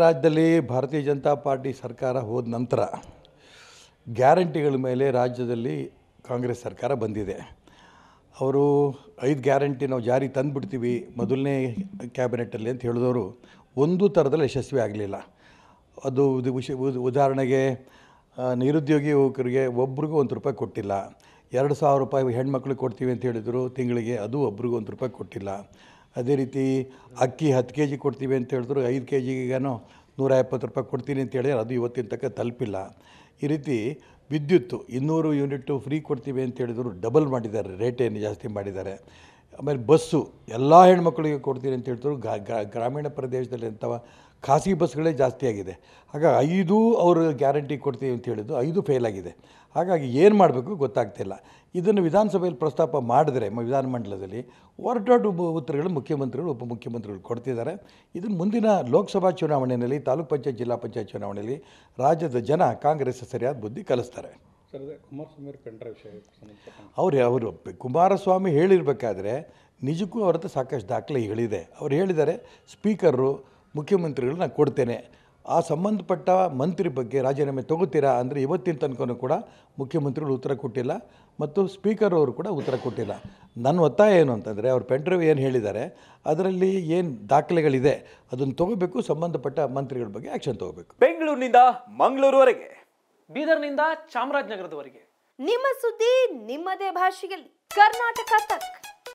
ರಾಜ್ಯದಲ್ಲಿ ಭಾರತೀಯ ಜನತಾ ಪಾರ್ಟಿ ಸರ್ಕಾರ ಹೋದ ನಂತರ ಗ್ಯಾರಂಟಿಗಳ ಮೇಲೆ ರಾಜ್ಯದಲ್ಲಿ ಕಾಂಗ್ರೆಸ್ ಸರ್ಕಾರ ಬಂದಿದೆ ಅವರು ಐದು ಗ್ಯಾರಂಟಿ ನಾವು ಜಾರಿ ತಂದುಬಿಡ್ತೀವಿ ಮೊದಲನೇ ಕ್ಯಾಬಿನೆಟಲ್ಲಿ ಅಂತ ಹೇಳಿದವರು ಒಂದು ಥರದಲ್ಲಿ ಯಶಸ್ವಿ ಆಗಲಿಲ್ಲ ಅದು ಉದಾಹರಣೆಗೆ ನಿರುದ್ಯೋಗಿ ಯುವಕರಿಗೆ ಒಬ್ರಿಗೂ ಒಂದು ರೂಪಾಯಿ ಕೊಟ್ಟಿಲ್ಲ ಎರಡು ಸಾವಿರ ರೂಪಾಯಿ ಹೆಣ್ಮಕ್ಳಿಗೆ ಕೊಡ್ತೀವಿ ಅಂತ ಹೇಳಿದರು ತಿಂಗಳಿಗೆ ಅದು ಒಬ್ರಿಗೂ ಒಂದು ರೂಪಾಯಿ ಕೊಟ್ಟಿಲ್ಲ ಅದೇ ರೀತಿ ಅಕ್ಕಿ ಹತ್ತು ಕೆ ಜಿ ಕೊಡ್ತೀವಿ ಅಂತ ಹೇಳಿದ್ರು ಐದು ಕೆ ಜಿಗೇನೋ ನೂರ ಎಪ್ಪತ್ತು ರೂಪಾಯಿ ಕೊಡ್ತೀನಿ ಅಂತ ಹೇಳಿದ್ರೆ ಅದು ಇವತ್ತಿನ ತನಕ ತಲುಪಿಲ್ಲ ಈ ರೀತಿ ವಿದ್ಯುತ್ತು ಇನ್ನೂರು ಯೂನಿಟ್ಟು ಫ್ರೀ ಕೊಡ್ತೀವಿ ಅಂತ ಹೇಳಿದ್ರು ಡಬಲ್ ಮಾಡಿದ್ದಾರೆ ರೇಟ್ ಜಾಸ್ತಿ ಮಾಡಿದ್ದಾರೆ ಆಮೇಲೆ ಬಸ್ಸು ಎಲ್ಲ ಹೆಣ್ಮಕ್ಳಿಗೆ ಕೊಡ್ತೀನಿ ಅಂತ ಹೇಳ್ತಾರೆ ಗ್ರಾಮೀಣ ಪ್ರದೇಶದಲ್ಲಿ ಅಂಥವ ಖಾಸಗಿ ಬಸ್ಗಳೇ ಜಾಸ್ತಿ ಆಗಿದೆ ಹಾಗಾಗಿ ಐದು ಅವರು ಗ್ಯಾರಂಟಿ ಕೊಡ್ತೀವಿ ಅಂತ ಹೇಳಿದ್ದು ಐದು ಫೇಲ್ ಆಗಿದೆ ಹಾಗಾಗಿ ಏನು ಮಾಡಬೇಕು ಗೊತ್ತಾಗ್ತಿಲ್ಲ ಇದನ್ನು ವಿಧಾನಸಭೆಯಲ್ಲಿ ಪ್ರಸ್ತಾಪ ಮಾಡಿದ್ರೆ ವಿಧಾನಮಂಡಲದಲ್ಲಿ ಒರಟಾಟು ಉತ್ತರಗಳು ಮುಖ್ಯಮಂತ್ರಿಗಳು ಉಪಮುಖ್ಯಮಂತ್ರಿಗಳು ಕೊಡ್ತಿದ್ದಾರೆ ಇದನ್ನು ಮುಂದಿನ ಲೋಕಸಭಾ ಚುನಾವಣೆಯಲ್ಲಿ ತಾಲೂಕು ಪಂಚಾಯತ್ ಜಿಲ್ಲಾ ಪಂಚಾಯತ್ ಚುನಾವಣೆಯಲ್ಲಿ ರಾಜ್ಯದ ಜನ ಕಾಂಗ್ರೆಸ್ ಸರಿಯಾದ ಬುದ್ಧಿ ಕಲಿಸ್ತಾರೆ ಕುಮಾರಸ್ವಾಮಿ ಅವರು ಕುಮಾರಸ್ವಾಮಿ ಹೇಳಿರಬೇಕಾದ್ರೆ ನಿಜಕ್ಕೂ ಅವ್ರ ಹತ್ರ ಸಾಕಷ್ಟು ದಾಖಲೆಗಳಿದೆ ಅವ್ರು ಹೇಳಿದ್ದಾರೆ ಸ್ಪೀಕರು ಮುಖ್ಯಮಂತ್ರಿಗಳು ನಾನು ಕೊಡ್ತೇನೆ ಆ ಸಂಬಂಧಪಟ್ಟ ಮಂತ್ರಿ ಬಗ್ಗೆ ರಾಜೀನಾಮೆ ತಗೋತೀರಾ ಅಂದರೆ ಇವತ್ತಿನ ತನಕನೂ ಕೂಡ ಮುಖ್ಯಮಂತ್ರಿಗಳು ಉತ್ತರ ಕೊಟ್ಟಿಲ್ಲ ಮತ್ತು ಸ್ಪೀಕರ್ ಅವರು ಕೂಡ ಉತ್ತರ ಕೊಟ್ಟಿಲ್ಲ ನನ್ನ ಒತ್ತಾಯ ಏನು ಅಂತಂದರೆ ಅವ್ರು ಪೆಂಡ್ರೈವ್ ಏನು ಹೇಳಿದ್ದಾರೆ ಅದರಲ್ಲಿ ಏನು ದಾಖಲೆಗಳಿದೆ ಅದನ್ನು ತಗೋಬೇಕು ಸಂಬಂಧಪಟ್ಟ ಮಂತ್ರಿಗಳ ಬಗ್ಗೆ ಆ್ಯಕ್ಷನ್ ತಗೋಬೇಕು ಬೆಂಗಳೂರಿನಿಂದ ಮಂಗಳೂರುವರೆಗೆ ಬೀದರ್ನಿಂದ ಚಾಮರಾಜನಗರದವರೆಗೆ ನಿಮ್ಮ ಸುದ್ದಿ ನಿಮ್ಮದೇ ಭಾಷೆಯಲ್ಲಿ ಕರ್ನಾಟಕ ತಕ್